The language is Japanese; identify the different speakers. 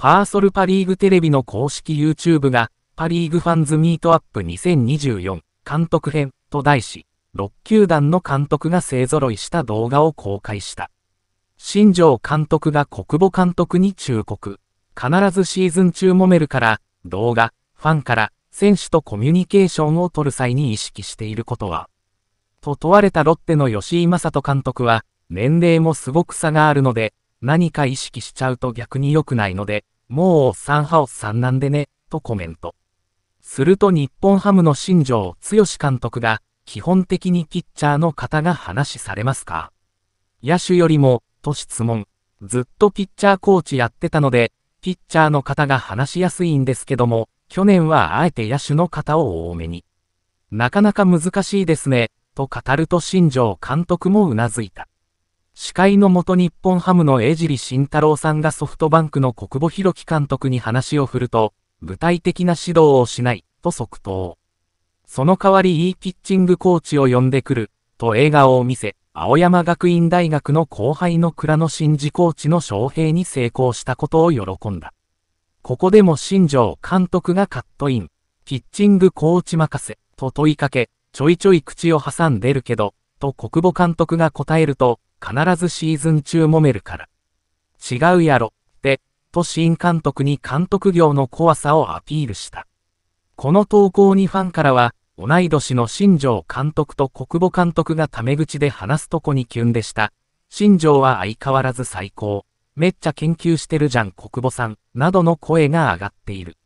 Speaker 1: パーソルパリーグテレビの公式 YouTube が、パリーグファンズミートアップ2024監督編と題し、6球団の監督が勢揃いした動画を公開した。新庄監督が国母監督に忠告。必ずシーズン中揉めるから、動画、ファンから、選手とコミュニケーションを取る際に意識していることは。と問われたロッテの吉井正人監督は、年齢もすごく差があるので、何か意識しちゃうと逆に良くないので、もうサンハオさんなんでね、とコメント。すると日本ハムの新庄剛志監督が、基本的にピッチャーの方が話されますか野手よりも、と質問。ずっとピッチャーコーチやってたので、ピッチャーの方が話しやすいんですけども、去年はあえて野手の方を多めに。なかなか難しいですね、と語ると新庄監督もうなずいた。司会の元日本ハムの江尻慎太郎さんがソフトバンクの国母弘樹監督に話を振ると、具体的な指導をしない、と即答。その代わりいいピッチングコーチを呼んでくる、と笑顔を見せ、青山学院大学の後輩の倉野真司コーチの招聘に成功したことを喜んだ。ここでも新庄監督がカットイン、ピッチングコーチ任せ、と問いかけ、ちょいちょい口を挟んでるけど、と国母監督が答えると、必ずシーズン中揉めるから。違うやろ、って、と新監督に監督業の怖さをアピールした。この投稿にファンからは、同い年の新庄監督と国母監督がタメ口で話すとこにキュンでした。新庄は相変わらず最高。めっちゃ研究してるじゃん国母さん、などの声が上がっている。